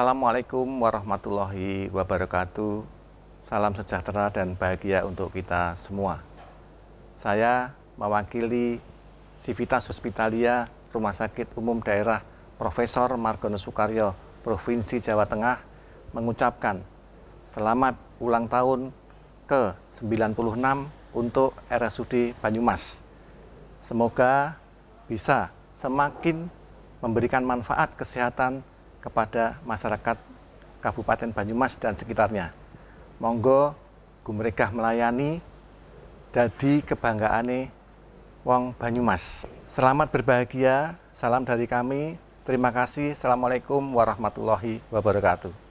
Assalamualaikum warahmatullahi wabarakatuh. Salam sejahtera dan bahagia untuk kita semua. Saya mewakili Civitas Hospitalia Rumah Sakit Umum Daerah Profesor Margono Sukaryo, Provinsi Jawa Tengah mengucapkan selamat ulang tahun ke-96 untuk RSUD Banyumas. Semoga bisa semakin memberikan manfaat kesehatan kepada masyarakat Kabupaten Banyumas dan sekitarnya. Monggo gumregah melayani dadi kebanggaane wong Banyumas. Selamat berbahagia, salam dari kami. Terima kasih. Assalamualaikum warahmatullahi wabarakatuh.